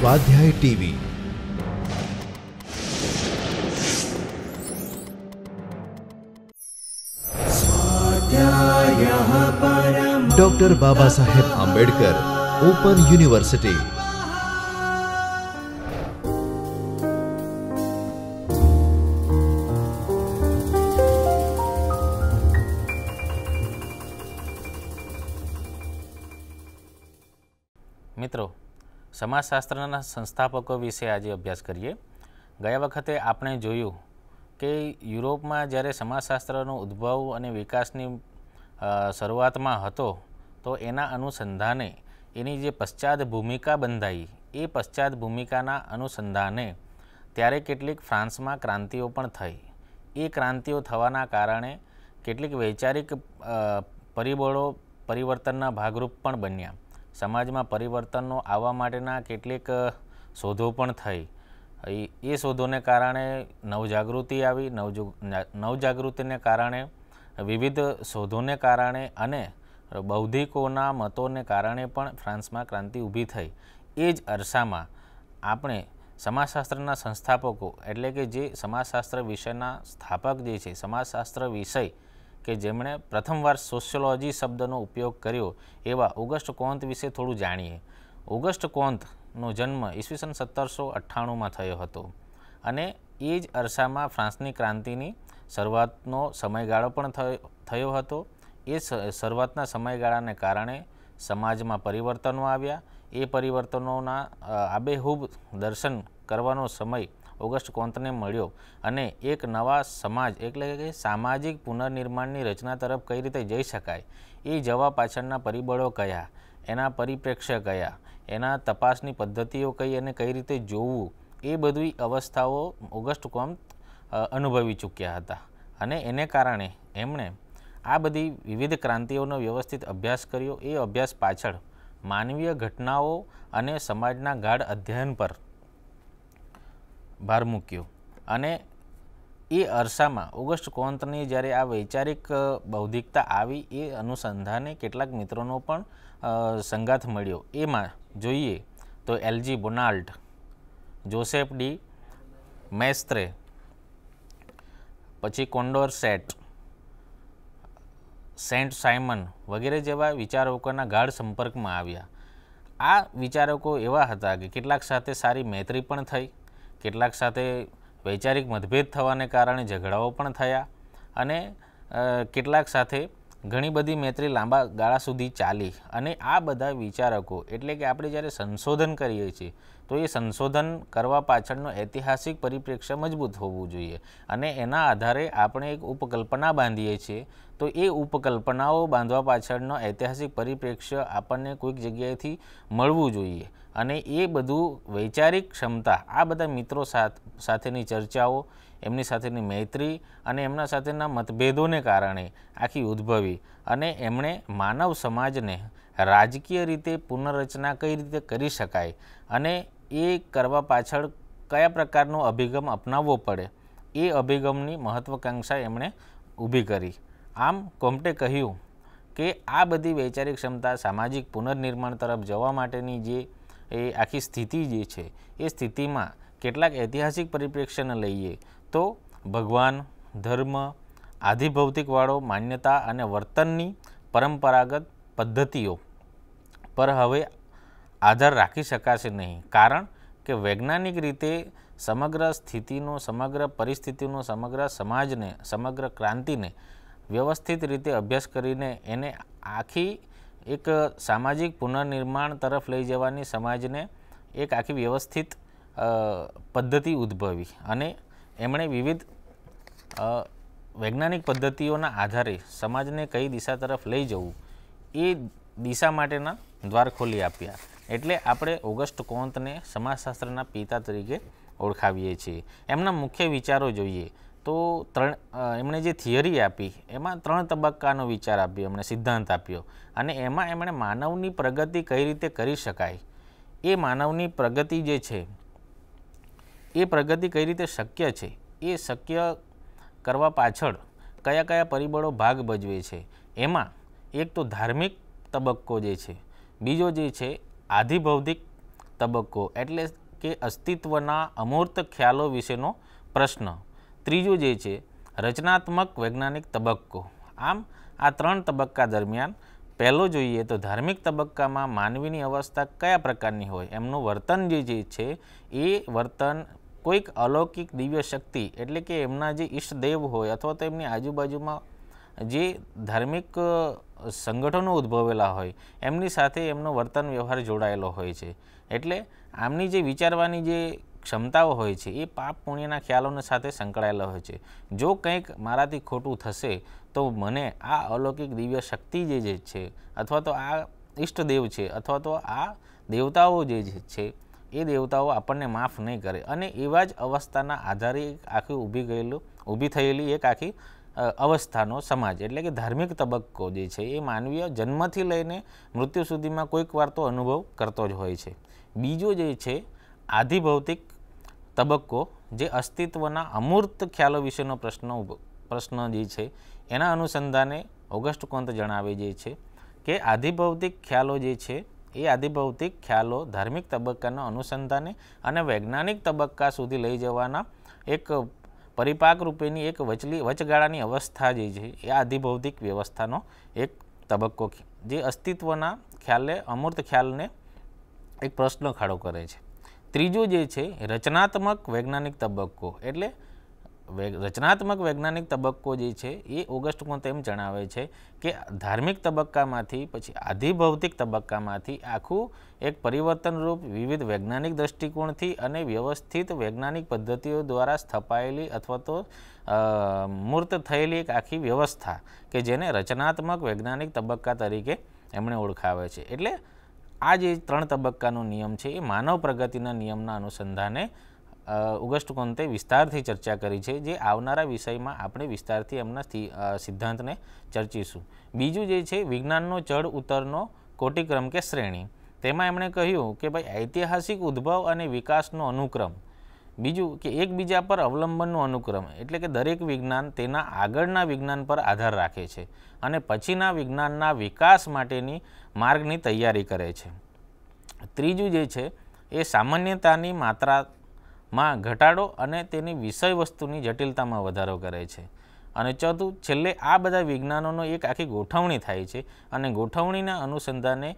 स्वाध्याय TV doctor Baba Saheb Ambedkar open university मित्रों સમાજશાસ્ત્રના સંસ્થાપકો વિશે આજે અભ્યાસ કરીએ ગયા વખતે આપણે જોયું કે યુરોપમાં જ્યારે સમાજશાસ્ત્રનો ઉદ્ભવ અને વિકાસની શરૂઆતમાં હતો તો એના અનુસંધાને એની જે પશ્ચાત ભૂમિકા બંધાઈ એ પશ્ચાત ભૂમિકાના અનુસંધાને ત્યારે કેટલીક ફ્રાન્સમાં ક્રાંતિઓ પણ થઈ એ ક્રાંતિઓ થવાના કારણે કેટલીક વૈચારિક પરિબળો પરિવર્તનના ભાગરૂપ પણ બન્યા સમાજમાં પરિવર્તનો આવવા માટેના કેટલીક શોધો પણ થઈ એ શોધોને કારણે નવજાગૃતિ આવી નવજાગૃતિને કારણે વિવિધ શોધોને કારણે અને બૌદ્ધિકોના મતોને કારણે પણ ફ્રાન્સમાં ક્રાંતિ ઊભી થઈ એ જ અરસામાં આપણે સમાજશાસ્ત્રના સંસ્થાપકો એટલે કે જે સમાજશાસ્ત્ર વિષયના સ્થાપક જે છે સમાજશાસ્ત્ર વિષય કે જેમણે પ્રથમવાર સોશિયોલોજી શબ્દનો ઉપયોગ કર્યો એવા ઓગસ્ટ કોંત વિશે થોડું જાણીએ ઓગસ્ટ કોંતનો જન્મ ઈસવીસન સત્તરસો અઠ્ઠાણુંમાં થયો હતો અને એ જ અરસામાં ફ્રાન્સની ક્રાંતિની શરૂઆતનો સમયગાળો પણ થયો હતો એ શરૂઆતના સમયગાળાને કારણે સમાજમાં પરિવર્તનો આવ્યા એ પરિવર્તનોના આબેહૂબ દર્શન કરવાનો સમય ઓગસ્ટ કોન્તને મળ્યો અને એક નવા સમાજ એટલે કે સામાજિક પુનર્નિર્માણની રચના તરફ કઈ રીતે જઈ શકાય એ જવા પાછળના પરિબળો કયા એના પરિપ્રેક્ષ્ય કયા એના તપાસની પદ્ધતિઓ કઈ અને કઈ રીતે જોવું એ બધી અવસ્થાઓ ઓગસ્ટ કોમ્ત અનુભવી ચૂક્યા હતા અને એને કારણે એમણે આ બધી વિવિધ ક્રાંતિઓનો વ્યવસ્થિત અભ્યાસ કર્યો એ અભ્યાસ પાછળ માનવીય ઘટનાઓ અને સમાજના ગાઢ અધ્યયન પર ભાર મૂક્યો અને એ અરસામાં ઓગસ્ટ કોન્તની જ્યારે આ વૈચારિક બૌદ્ધિકતા આવી એ અનુસંધાને કેટલાક મિત્રોનો પણ સંગાથ મળ્યો એમાં જોઈએ તો એલજી બોનાલ્ટ જોસેફ ડી મેસ્ત્રે પછી કોન્ડોર સેટ સેન્ટ સાયમન વગેરે જેવા વિચારકોના ગાઢ સંપર્કમાં આવ્યા આ વિચારકો એવા હતા કે કેટલાક સાથે સારી મૈત્રી પણ થઈ કેટલાક સાથે વૈચારિક મતભેદ થવાને કારણે ઝઘડાઓ પણ થયા અને કેટલાક સાથે ઘણી બધી મૈત્રી લાંબા ગાળા સુધી ચાલી અને આ બધા વિચારકો એટલે કે આપણે જ્યારે સંશોધન કરીએ છીએ તો એ સંશોધન કરવા પાછળનો ઐતિહાસિક પરિપ્રેક્ષ્ય મજબૂત હોવું જોઈએ અને એના આધારે આપણે એક ઉપકલ્પના બાંધીએ છીએ તો એ ઉપકલ્પનાઓ બાંધવા પાછળનો ઐતિહાસિક પરિપ્રેક્ષ્ય આપણને કોઈક જગ્યાએથી મળવું જોઈએ અને એ બધું વૈચારિક ક્ષમતા આ બધા મિત્રો સાથેની ચર્ચાઓ એમની સાથેની મૈત્રી અને એમના સાથેના મતભેદોને કારણે આખી ઉદ્ભવી અને એમણે માનવ સમાજને રાજકીય રીતે પુનઃરચના કઈ રીતે કરી શકાય અને એ કરવા પાછળ કયા પ્રકારનો અભિગમ અપનાવવો પડે એ અભિગમની મહત્વકાંક્ષા એમણે ઊભી કરી આમ કોમ્પટે કહ્યું કે આ બધી વૈચારિક ક્ષમતા સામાજિક પુનર્નિર્માણ તરફ જવા માટેની જે એ આખી સ્થિતિ જે છે એ સ્થિતિમાં કેટલાક ઐતિહાસિક પરિપ્રેક્ષ્યને લઈએ તો ભગવાન ધર્મ આધિભૌતિકવાળો માન્યતા અને વર્તનની પરંપરાગત પદ્ધતિઓ પર હવે આધાર રાખી શકાશે નહીં કારણ કે વૈજ્ઞાનિક રીતે સમગ્ર સ્થિતિનો સમગ્ર પરિસ્થિતિનો સમગ્ર સમાજને સમગ્ર ક્રાંતિને વ્યવસ્થિત રીતે અભ્યાસ કરીને એને આખી એક સામાજિક પુનર્નિર્માણ તરફ લઈ જવાની સમાજને એક આખી વ્યવસ્થિત પદ્ધતિ ઉદ્ભવી અને એમણે વિવિધ વૈજ્ઞાનિક પદ્ધતિઓના આધારે સમાજને કઈ દિશા તરફ લઈ જવું એ દિશા માટેના દ્વાર ખોલી આપ્યા એટલે આપણે ઓગસ્ટ કોંતને સમાજશાસ્ત્રના પિતા તરીકે ઓળખાવીએ છીએ એમના મુખ્ય વિચારો જોઈએ તો ત્રણ એમણે જે થિયરી આપી એમાં ત્રણ તબક્કાનો વિચાર આપ્યો એમણે સિદ્ધાંત આપ્યો અને એમાં એમણે માનવની પ્રગતિ કઈ રીતે કરી શકાય એ માનવની પ્રગતિ જે છે એ પ્રગતિ કઈ રીતે શક્ય છે એ શક્ય કરવા પાછળ કયા કયા પરિબળો ભાગ ભજવે છે એમાં એક તો ધાર્મિક તબક્કો જે છે બીજો જે છે આધિભૌતિક તબક્કો એટલે કે અસ્તિત્વના અમૂર્ત ખ્યાલો વિશેનો પ્રશ્ન ત્રીજું જે છે રચનાત્મક વૈજ્ઞાનિક તબક્કો આમ આ ત્રણ તબક્કા દરમિયાન પહેલો જોઈએ તો ધાર્મિક તબક્કામાં માનવીની અવસ્થા કયા પ્રકારની હોય એમનું વર્તન જે છે એ વર્તન કોઈક અલૌકિક દિવ્ય શક્તિ એટલે કે એમના જે ઈષ્ટદેવ હોય અથવા તો એમની આજુબાજુમાં જે ધાર્મિક સંગઠનો ઉદ્ભવેલા હોય એમની સાથે એમનો વર્તન વ્યવહાર જોડાયેલો હોય છે એટલે આમની જે વિચારવાની જે ક્ષમતાઓ હોય છે એ પાપ પુણ્યના ખ્યાલોને સાથે સંકળાયેલા હોય છે જો કંઈક મારાથી ખોટું થશે તો મને આ અલૌકિક દિવ્ય શક્તિ જે છે અથવા તો આ ઈષ્ટદેવ છે અથવા તો આ દેવતાઓ જે છે એ દેવતાઓ આપણને માફ નહીં કરે અને એવા જ અવસ્થાના આધારે આખી ઊભી ગયેલું ઊભી થયેલી એક આખી અવસ્થાનો સમાજ એટલે કે ધાર્મિક તબક્કો જે છે એ માનવીય જન્મથી લઈને મૃત્યુ સુધીમાં કોઈક વાર તો અનુભવ કરતો જ હોય છે બીજો જે છે આધિભૌતિક તબક્કો જે અસ્તિત્વના અમૂર્ત ખ્યાલો વિશેનો પ્રશ્ન પ્રશ્ન જે છે એના અનુસંધાને ઓગસ્ટ કોંત જણાવે જે છે કે આધિભૌતિક ખ્યાલો જે છે એ આધિભૌતિક ખ્યાલો ધાર્મિક તબક્કાના અનુસંધાને અને વૈજ્ઞાનિક તબક્કા સુધી લઈ જવાના એક પરિપાક રૂપેની એક વચલી વચગાળાની અવસ્થા જે છે એ આધિભૌતિક વ્યવસ્થાનો એક તબક્કો જે અસ્તિત્વના ખ્યાલે અમૂર્ત ખ્યાલને એક પ્રશ્ન ખાડો કરે છે ત્રીજું જે છે રચનાત્મક વૈજ્ઞાનિક તબક્કો એટલે રચનાત્મક વૈજ્ઞાનિક તબક્કો જે છે એ ઓગસ્ટ કોણ તેમ જણાવે છે કે ધાર્મિક તબક્કામાંથી પછી આધિભૌતિક તબક્કામાંથી આખું એક પરિવર્તનરૂપ વિવિધ વૈજ્ઞાનિક દ્રષ્ટિકોણથી અને વ્યવસ્થિત વૈજ્ઞાનિક પદ્ધતિઓ દ્વારા સ્થપાયેલી અથવા તો મૂર્ત થયેલી એક આખી વ્યવસ્થા કે જેને રચનાત્મક વૈજ્ઞાનિક તબક્કા તરીકે એમણે ઓળખાવે છે એટલે આ જે ત્રણ તબક્કાનો નિયમ છે એ માનવ પ્રગતિના નિયમના અનુસંધાને ઓગસ્ટ કોંતે વિસ્તારથી ચર્ચા કરી છે જે આવનારા વિષયમાં આપણે વિસ્તારથી એમના સિદ્ધાંતને ચર્ચીશું બીજું જે છે વિજ્ઞાનનો ચઢ ઉતરનો કોટિક્રમ કે શ્રેણી તેમાં એમણે કહ્યું કે ભાઈ ઐતિહાસિક ઉદ્ભવ અને વિકાસનો અનુક્રમ બીજું કે એકબીજા પર અવલંબનનું અનુક્રમ એટલે કે દરેક વિજ્ઞાન તેના આગળના વિજ્ઞાન પર આધાર રાખે છે અને પછીના વિજ્ઞાનના વિકાસ માટેની માર્ગની તૈયારી કરે છે ત્રીજું જે છે એ સામાન્યતાની માત્રામાં ઘટાડો અને તેની વિષય વસ્તુની જટિલતામાં વધારો કરે છે અને ચોથું છેલ્લે આ બધા વિજ્ઞાનોનો એક આખી ગોઠવણી થાય છે અને ગોઠવણીના અનુસંધાને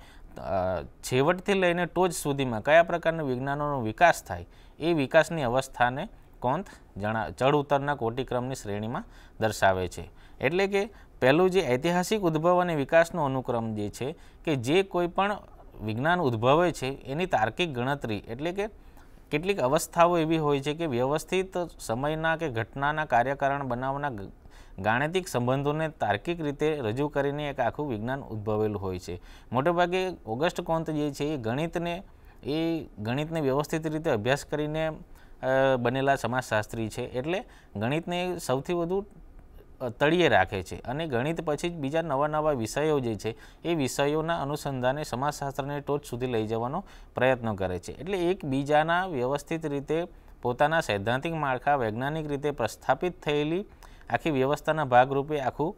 છેવટથી લઈને ટોચ સુધીમાં કયા પ્રકારના વિજ્ઞાનોનો વિકાસ થાય એ વિકાસની અવસ્થાને કોંત જણા ચઢ ઉતરના કોટિક્રમની શ્રેણીમાં દર્શાવે છે એટલે કે પહેલું જે ઐતિહાસિક ઉદ્ભવ અને વિકાસનો અનુક્રમ જે છે કે જે કોઈ પણ વિજ્ઞાન ઉદ્ભવે છે એની તાર્કિક ગણતરી એટલે કે કેટલીક અવસ્થાઓ એવી હોય છે કે વ્યવસ્થિત સમયના કે ઘટનાના કાર્યકારણ બનાવના ગાણિતિક સંબંધોને તાર્કિક રીતે રજૂ કરીને એક આખું વિજ્ઞાન ઉદ્ભવેલું હોય છે મોટેભાગે ઓગસ્ટ કોંત જે છે એ ગણિતને એ ગણિતને વ્યવસ્થિત રીતે અભ્યાસ કરીને બનેલા સમાજશાસ્ત્રી છે એટલે ગણિતને સૌથી વધુ તળિયે રાખે છે અને ગણિત પછી જ બીજા નવા નવા વિષયો જે છે એ વિષયોના અનુસંધાને સમાજશાસ્ત્રને ટોચ સુધી લઈ જવાનો પ્રયત્ન કરે છે એટલે એકબીજાના વ્યવસ્થિત રીતે પોતાના સૈદ્ધાંતિક માળખા વૈજ્ઞાનિક રીતે પ્રસ્થાપિત થયેલી આખી વ્યવસ્થાના ભાગરૂપે આખું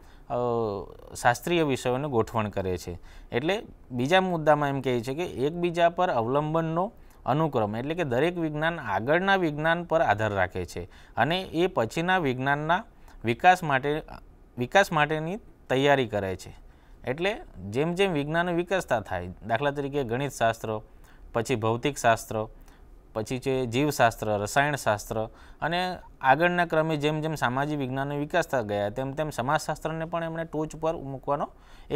શાસ્ત્રીય વિષયોને ગોઠવણ કરે છે એટલે બીજા મુદ્દામાં એમ કહે છે કે એકબીજા પર અવલંબનનો અનુક્રમ એટલે કે દરેક વિજ્ઞાન આગળના વિજ્ઞાન પર આધાર રાખે છે અને એ પછીના વિજ્ઞાનના વિકાસ માટે વિકાસ માટેની તૈયારી કરે છે એટલે જેમ જેમ વિજ્ઞાન વિકસતા થાય દાખલા તરીકે ગણિતશાસ્ત્ર પછી ભૌતિકશાસ્ત્ર પછી છે જીવશાસ્ત્ર રસાયણશાસ્ત્ર અને આગળના ક્રમે જેમ જેમ સામાજિક વિજ્ઞાનનો વિકાસ થતા ગયા તેમ તેમ સમાજશાસ્ત્રને પણ એમણે ટોચ પર મૂકવાનો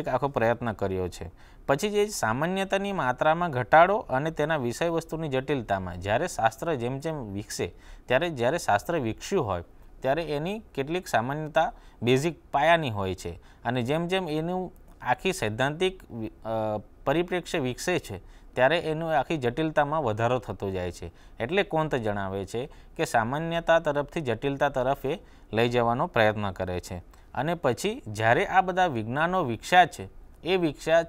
એક આખો પ્રયત્ન કર્યો છે પછી જે સામાન્યતાની માત્રામાં ઘટાડો અને તેના વિષય વસ્તુની જટિલતામાં જ્યારે શાસ્ત્ર જેમ જેમ વિકસે ત્યારે જ્યારે શાસ્ત્ર વિકસ્યું હોય ત્યારે એની કેટલીક સામાન્યતા બેઝિક પાયાની હોય છે અને જેમ જેમ એનું આખી સૈદ્ધાંતિક પરિપ્રેક્ષ્ય વિકસે છે ત્યારે એનું આખી જટિલતામાં વધારો થતો જાય છે એટલે કોંત જણાવે છે કે સામાન્યતા તરફથી જટિલતા તરફ એ લઈ જવાનો પ્રયત્ન કરે છે અને પછી જ્યારે આ બધા વિજ્ઞાનો વિકસ્યા છે એ વિકસ્યા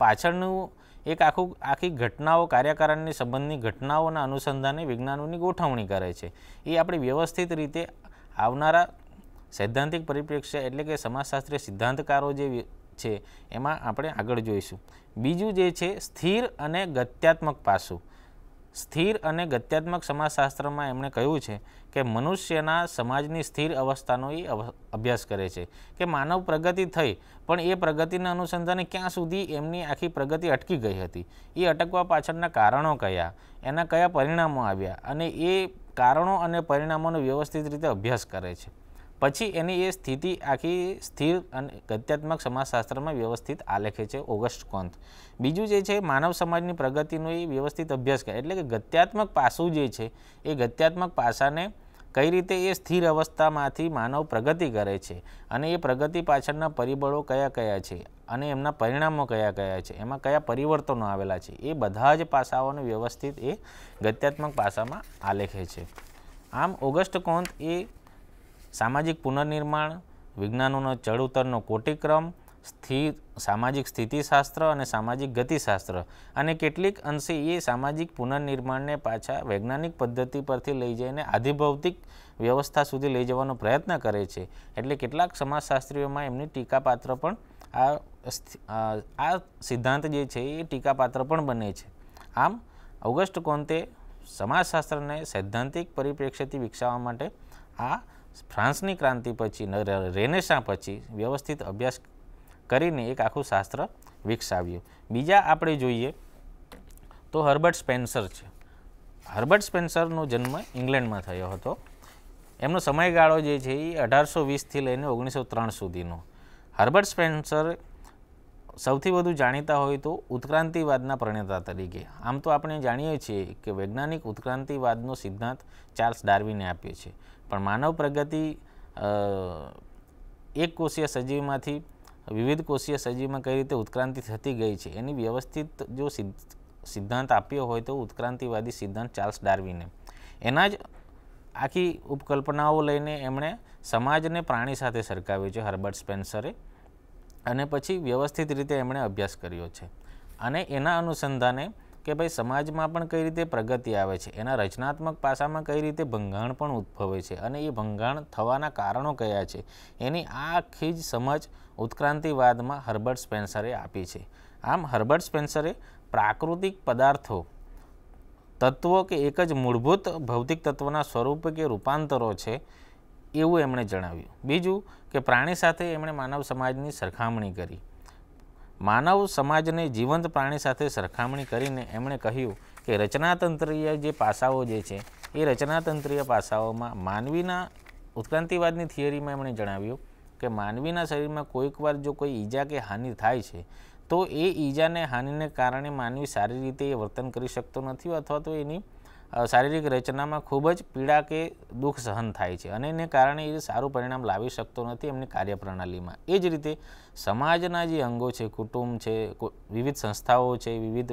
પાછળનું એક આખું આખી ઘટનાઓ કાર્યકારણની સંબંધની ઘટનાઓના અનુસંધાને વિજ્ઞાનોની ગોઠવણી કરે છે એ આપણી વ્યવસ્થિત રીતે આવનારા સૈદ્ધાંતિક પરિપ્રેક્ષ્ય એટલે કે સમાજશાસ્ત્રીય સિદ્ધાંતકારો જે છે એમાં આપણે આગળ જોઈશું બીજું જે છે સ્થિર અને ગત્યાત્મક પાસું સ્થિર અને ગત્યાત્મક સમાજશાસ્ત્રમાં એમણે કહ્યું છે કે મનુષ્યના સમાજની સ્થિર અવસ્થાનો એ અભ્યાસ કરે છે કે માનવ પ્રગતિ થઈ પણ એ પ્રગતિના અનુસંધાને ક્યાં સુધી એમની આખી પ્રગતિ અટકી ગઈ હતી એ અટકવા પાછળના કારણો કયા એના કયા પરિણામો આવ્યા અને એ કારણો અને પરિણામોનો વ્યવસ્થિત રીતે અભ્યાસ કરે છે પછી એની એ સ્થિતિ આખી સ્થિર અને ગત્યાત્મક સમાજશાસ્ત્રમાં વ્યવસ્થિત આલેખે છે ઓગસ્ટ કોંત બીજું જે છે માનવ સમાજની પ્રગતિનો એ વ્યવસ્થિત અભ્યાસ કરે એટલે કે ગત્યાત્મક પાસું જે છે એ ગત્યાત્મક પાસાને કઈ રીતે એ સ્થિર અવસ્થામાંથી માનવ પ્રગતિ કરે છે અને એ પ્રગતિ પાછળના પરિબળો કયા કયા છે અને એમના પરિણામો કયા કયા છે એમાં કયા પરિવર્તનો આવેલા છે એ બધા જ પાસાઓને વ્યવસ્થિત એ ગત્યાત્મક પાસામાં આલેખે છે આમ ઓગસ્ટ કોંત એ સામાજિક પુનર્નિર્માણ વિજ્ઞાનોનો ચડ ઉતરનો કોટિક્રમ સ્થિર સામાજિક સ્થિતિશાસ્ત્ર અને સામાજિક ગતિશાસ્ત્ર અને કેટલીક અંશે એ સામાજિક પુનર્નિર્માણને પાછા વૈજ્ઞાનિક પદ્ધતિ પરથી લઈ જઈને આધિભૌતિક વ્યવસ્થા સુધી લઈ જવાનો પ્રયત્ન કરે છે એટલે કેટલાક સમાજશાસ્ત્રીઓમાં એમની ટીકાપાત્ર પણ આ આ સિદ્ધાંત જે છે એ ટીકાપાત્ર પણ બને છે આમ ઓગસ્ટ કોંતે સમાજશાસ્ત્રને સૈદ્ધાંતિક પરિપ્રેક્ષ્યથી વિકસાવવા માટે આ ફ્રાન્સની ક્રાંતિ પછી રેનેસા પછી વ્યવસ્થિત અભ્યાસ કરીને એક આખું શાસ્ત્ર વિકસાવ્યું બીજા આપણે જોઈએ તો હર્બર્ટ સ્પેન્સર છે હર્બર્ટ સ્પેન્સરનો જન્મ ઇંગ્લેન્ડમાં થયો હતો એમનો સમયગાળો જે છે એ અઢારસો વીસથી લઈને ઓગણીસો ત્રણ સુધીનો હર્બર્ટ સ્પેન્સર સૌથી વધુ જાણીતા હોય તો ઉત્ક્રાંતિવાદના પ્રણેતા તરીકે આમ તો આપણે જાણીએ છીએ કે વૈજ્ઞાનિક ઉત્ક્રાંતિવાદનો સિદ્ધાંત ચાર્લ્સ ડાર્વિને આપ્યો છે પણ માનવ પ્રગતિ એક કોષીય સજીવમાંથી વિવિધ કોષીય સજીવમાં કઈ રીતે ઉત્ક્રાંતિ થતી ગઈ છે એની વ્યવસ્થિત જો સિદ્ધાંત આપ્યો હોય તો ઉત્ક્રાંતિવાદી સિદ્ધાંત ચાર્લ્સ ડાર્વિને એના જ આખી ઉપકલ્પનાઓ લઈને એમણે સમાજને પ્રાણી સાથે સરખાવ્યું છે હર્બર્ટ સ્પેન્સરે અને પછી વ્યવસ્થિત રીતે એમણે અભ્યાસ કર્યો છે અને એના અનુસંધાને કે ભાઈ સમાજમાં પણ કઈ રીતે પ્રગતિ આવે છે એના રચનાત્મક પાસામાં કઈ રીતે ભંગાણ પણ ઉદ્ભવે છે અને એ ભંગાણ થવાના કારણો કયા છે એની આખી જ સમજ ઉત્ક્રાંતિવાદમાં હર્બર્ટ સ્પેન્સરે આપી છે આમ હર્બર્ટ સ્પેન્સરે પ્રાકૃતિક પદાર્થો તત્વો કે એક જ મૂળભૂત ભૌતિક તત્વના સ્વરૂપ કે રૂપાંતરો છે એવું એમણે જણાવ્યું બીજું કે પ્રાણી સાથે એમણે માનવ સમાજની સરખામણી કરી માનવ સમાજને જીવંત પ્રાણી સાથે સરખામણી કરીને એમણે કહ્યું કે રચનાતંત્રીય જે પાસાઓ જે છે એ રચનાતંત્રીય પાસાઓમાં માનવીના ઉત્ક્રાંતિવાદની થિયરીમાં એમણે જણાવ્યું કે માનવીના શરીરમાં કોઈકવાર જો કોઈ ઈજા કે હાનિ થાય છે તો એ ઈજાને હાનિને કારણે માનવી સારી રીતે એ વર્તન કરી શકતો નથી અથવા તો એની શારીરિક રચનામાં ખૂબ જ પીડા કે દુઃખ સહન થાય છે અને એને કારણે એ સારું પરિણામ લાવી શકતો નથી એમની કાર્યપ્રણાલીમાં એ જ રીતે સમાજના જે અંગો છે કુટુંબ છે વિવિધ સંસ્થાઓ છે વિવિધ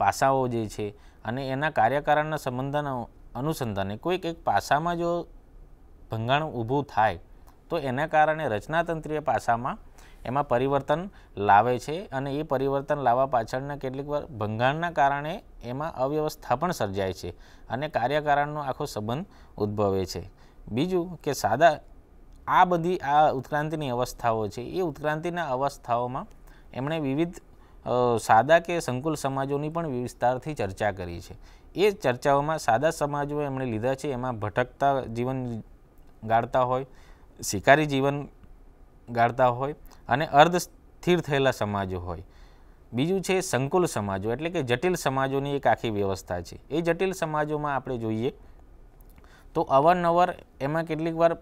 પાસાઓ જે છે અને એના કાર્યકારણના સંબંધના અનુસંધાને કોઈક એક પાસામાં જો ભંગાણ ઊભું થાય તો એના કારણે રચનાતંત્રીય પાસામાં એમાં પરિવર્તન લાવે છે અને એ પરિવર્તન લાવવા પાછળના કેટલીકવાર વાર ભંગાણના કારણે એમાં અવ્યવસ્થા પણ સર્જાય છે અને કાર્યકારણનો આખો સંબંધ ઉદ્ભવે છે બીજું કે સાદા આ બધી આ ઉત્ક્રાંતિની અવસ્થાઓ છે એ ઉત્ક્રાંતિના અવસ્થાઓમાં એમણે વિવિધ સાદા કે સંકુલ સમાજોની પણ વિસ્તારથી ચર્ચા કરી છે એ ચર્ચાઓમાં સાદા સમાજો એમણે લીધા છે એમાં ભટકતા જીવન ગાળતા હોય શિકારી જીવન ગાળતા હોય અને અર્ધ સ્થિર થયેલા સમાજો હોય બીજું છે સંકુલ સમાજો એટલે કે જટિલ સમાજોની એક આખી વ્યવસ્થા છે એ જટિલ સમાજોમાં આપણે જોઈએ તો અવારનવાર એમાં કેટલીક વાર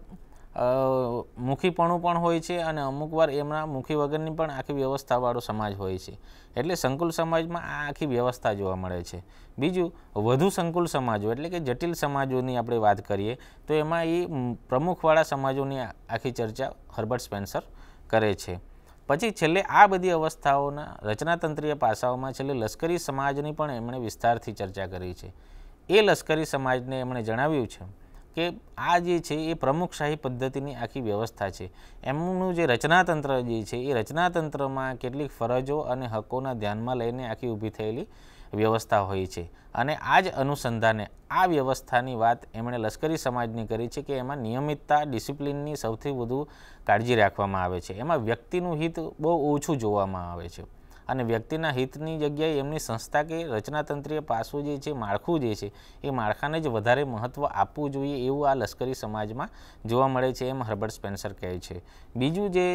મુખીપણું પણ હોય છે અને અમુક વાર એમના મુખી વગરની પણ આખી વ્યવસ્થાવાળો સમાજ હોય છે એટલે સંકુલ સમાજમાં આ આખી વ્યવસ્થા જોવા મળે છે બીજું વધુ સંકુલ સમાજો એટલે કે જટિલ સમાજોની આપણે વાત કરીએ તો એમાં એ પ્રમુખવાળા સમાજોની આખી ચર્ચા હર્બર્ટ સ્પેન્સર કરે છે પછી છેલ્લે આ બધી અવસ્થાઓના રચનાતંત્રીય પાસાઓમાં છેલ્લે લશ્કરી સમાજની પણ એમણે વિસ્તારથી ચર્ચા કરી છે એ લશ્કરી સમાજને એમણે જણાવ્યું છે કે આ જે છે એ પ્રમુખશાહી પદ્ધતિની આખી વ્યવસ્થા છે એમનું જે રચનાતંત્ર જે છે એ રચનાતંત્રમાં કેટલીક ફરજો અને હકોના ધ્યાનમાં લઈને આખી ઊભી થયેલી વ્યવસ્થા હોય છે અને આ જ અનુસંધાને આ વ્યવસ્થાની વાત એમણે લશ્કરી સમાજની કરી છે કે એમાં નિયમિતતા ડિસિપ્લિનની સૌથી વધુ કાળજી રાખવામાં આવે છે એમાં વ્યક્તિનું હિત બહુ ઓછું જોવામાં આવે છે અને વ્યક્તિના હિતની જગ્યાએ એમની સંસ્થા કે રચનાતંત્રીય પાસું જે છે માળખું જે છે એ માળખાને જ વધારે મહત્ત્વ આપવું જોઈએ એવું આ લશ્કરી સમાજમાં જોવા મળે છે એમ હર્બર્ટ સ્પેન્સર કહે છે બીજું જે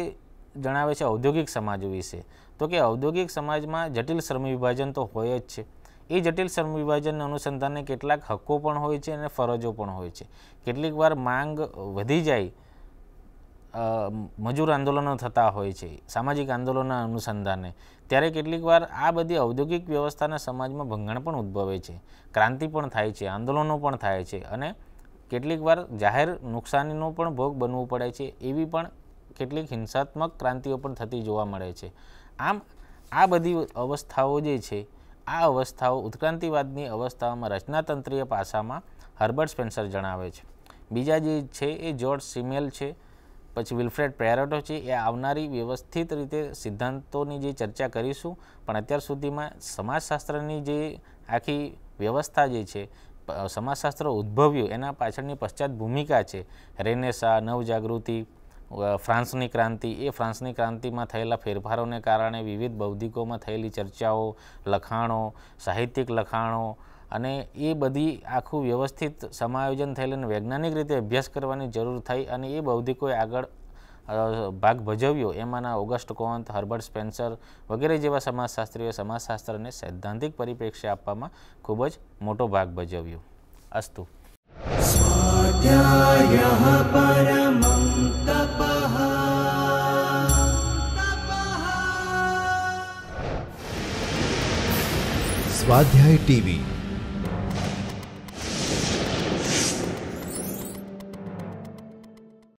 જણાવે છે ઔદ્યોગિક સમાજ વિશે તો કે ઔદ્યોગિક સમાજમાં જટિલ શ્રમ વિભાજન તો હોય જ છે એ જટિલ શ્રમ વિભાજનને અનુસંધાને કેટલાક હક્કો પણ હોય છે અને ફરજો પણ હોય છે કેટલીક વાર માંગ વધી જાય મજૂર આંદોલનો થતા હોય છે સામાજિક આંદોલનના અનુસંધાને ત્યારે કેટલીક વાર આ બધી ઔદ્યોગિક વ્યવસ્થાના સમાજમાં ભંગાણ પણ ઉદ્ભવે છે ક્રાંતિ પણ થાય છે આંદોલનો પણ થાય છે અને કેટલીક વાર જાહેર નુકસાનીનો પણ ભોગ બનવું પડે છે એવી પણ કેટલીક હિંસાત્મક ક્રાંતિઓ પણ થતી જોવા મળે છે આમ આ બધી અવસ્થાઓ જે છે આ અવસ્થાઓ ઉત્ક્રાંતિવાદની અવસ્થાઓમાં રચનાતંત્રીય પાસામાં હર્બર્ટ સ્પેન્સર જણાવે છે બીજા જે છે એ જ્યોર્જ સિમેલ છે પછી વિલ્ફ્રેડ પેરેટો છે એ આવનારી વ્યવસ્થિત રીતે સિદ્ધાંતોની જે ચર્ચા કરીશું પણ અત્યાર સુધીમાં સમાજશાસ્ત્રની જે આખી વ્યવસ્થા જે છે સમાજશાસ્ત્ર ઉદ્ભવ્યું એના પાછળની પશ્ચાત ભૂમિકા છે રેનેસા નવજાગૃતિ ફ્રાન્સની ક્રાંતિ એ ફ્રાન્સની ક્રાંતિમાં થયેલા ફેરફારોને કારણે વિવિધ બૌદ્ધિકોમાં થયેલી ચર્ચાઓ લખાણો સાહિત્યિક લખાણો અને એ બધી આખું વ્યવસ્થિત સમાયોજન થયેલ અને વૈજ્ઞાનિક રીતે અભ્યાસ કરવાની જરૂર થઈ અને એ બૌદ્ધિકોએ આગળ ભાગ ભજવ્યો એમાંના ઓગસ્ટ કોંત હર્બર્ટ સ્પેન્સર વગેરે જેવા સમાજશાસ્ત્રીઓએ સમાજશાસ્ત્રને સૈદ્ધાંતિક પરિપ્રેક્ષ્ય આપવામાં ખૂબ જ મોટો ભાગ ભજવ્યો અસ્તુ परमं સ્વાધ્યાય ટીવી